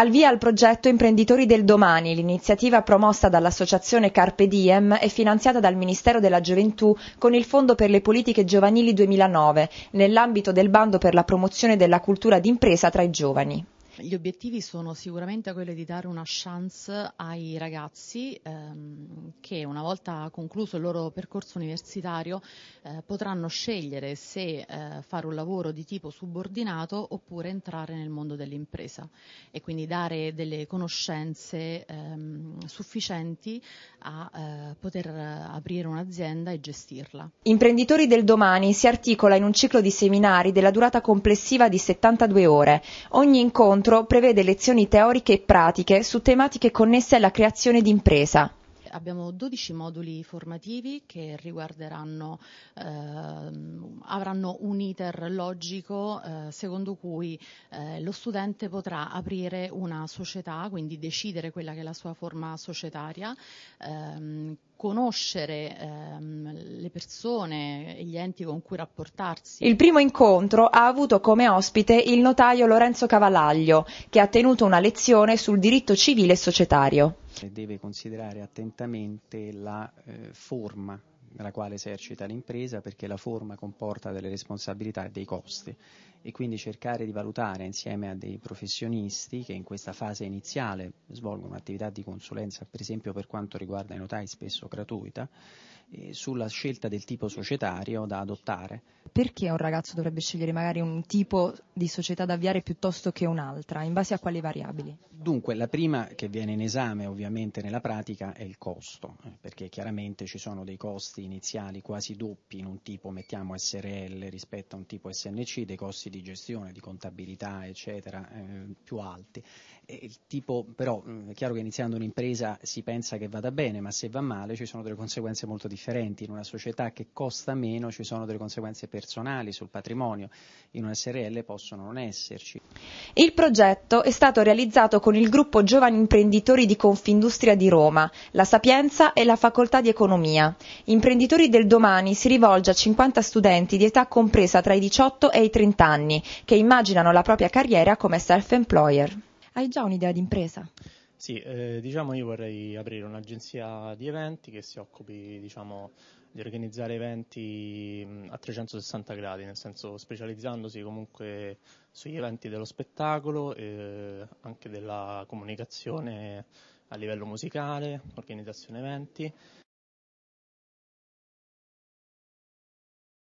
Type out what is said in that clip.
Al via il progetto Imprenditori del Domani, l'iniziativa promossa dall'associazione Carpe Diem e finanziata dal Ministero della Gioventù con il Fondo per le Politiche Giovanili 2009, nell'ambito del bando per la promozione della cultura d'impresa tra i giovani gli obiettivi sono sicuramente quelli di dare una chance ai ragazzi ehm, che una volta concluso il loro percorso universitario eh, potranno scegliere se eh, fare un lavoro di tipo subordinato oppure entrare nel mondo dell'impresa e quindi dare delle conoscenze ehm, sufficienti a eh, poter aprire un'azienda e gestirla. Imprenditori del domani si articola in un ciclo di seminari della durata complessiva di 72 ore. Ogni incontro incontro prevede lezioni teoriche e pratiche su tematiche connesse alla creazione d'impresa abbiamo 12 moduli formativi che riguarderanno, eh, avranno un iter logico eh, secondo cui eh, lo studente potrà aprire una società, quindi decidere quella che è la sua forma societaria. Ehm, conoscere ehm, le persone e gli enti con cui rapportarsi. Il primo incontro ha avuto come ospite il notaio Lorenzo Cavallaglio, che ha tenuto una lezione sul diritto civile e societario. Deve considerare attentamente la eh, forma nella quale esercita l'impresa perché la forma comporta delle responsabilità e dei costi e quindi cercare di valutare insieme a dei professionisti che in questa fase iniziale svolgono attività di consulenza, per esempio per quanto riguarda i notai spesso gratuita, sulla scelta del tipo societario da adottare. Perché un ragazzo dovrebbe scegliere magari un tipo di società da avviare piuttosto che un'altra? In base a quali variabili? Dunque, la prima che viene in esame ovviamente nella pratica è il costo, eh, perché chiaramente ci sono dei costi iniziali quasi doppi in un tipo, mettiamo SRL rispetto a un tipo SNC, dei costi costi di gestione, di contabilità, eccetera, eh, più alti. il Tipo, però mm, è chiaro che iniziando un'impresa si pensa che vada bene, ma se va male ci sono delle conseguenze molto differenti. In una società che costa meno ci sono delle conseguenze personali sul patrimonio, in un SRL possono non esserci. Il progetto è stato realizzato con il gruppo Giovani Imprenditori di Confindustria di Roma, la Sapienza e la Facoltà di Economia. Imprenditori del domani si rivolge a 50 studenti di età compresa tra i 18 e i 30 anni anni, che immaginano la propria carriera come self-employer. Hai già un'idea d'impresa? Sì, eh, diciamo io vorrei aprire un'agenzia di eventi che si occupi, diciamo, di organizzare eventi a 360 gradi, nel senso specializzandosi comunque sugli eventi dello spettacolo, e eh, anche della comunicazione a livello musicale, organizzazione eventi